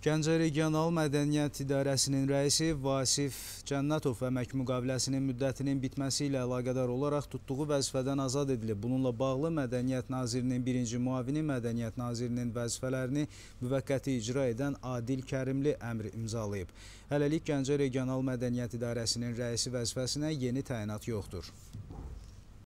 Gəncə Regional Mədəniyyət İdarəsinin rəisi Vasif Cənnətov əmək müqaviləsinin müddətinin bitməsi ilə əlaqədar olaraq tutduğu vəzifədən azad edilib. Bununla bağlı Mədəniyyət Nazirinin birinci muavini Mədəniyyət Nazirinin vəzifələrini müvəqqəti icra edən Adil Kərimli əmr imzalayıb. Hələlik Gəncə Regional Mədəniyyət İdarəsinin rəisi vəzifəsinə yeni təyinat yoxdur.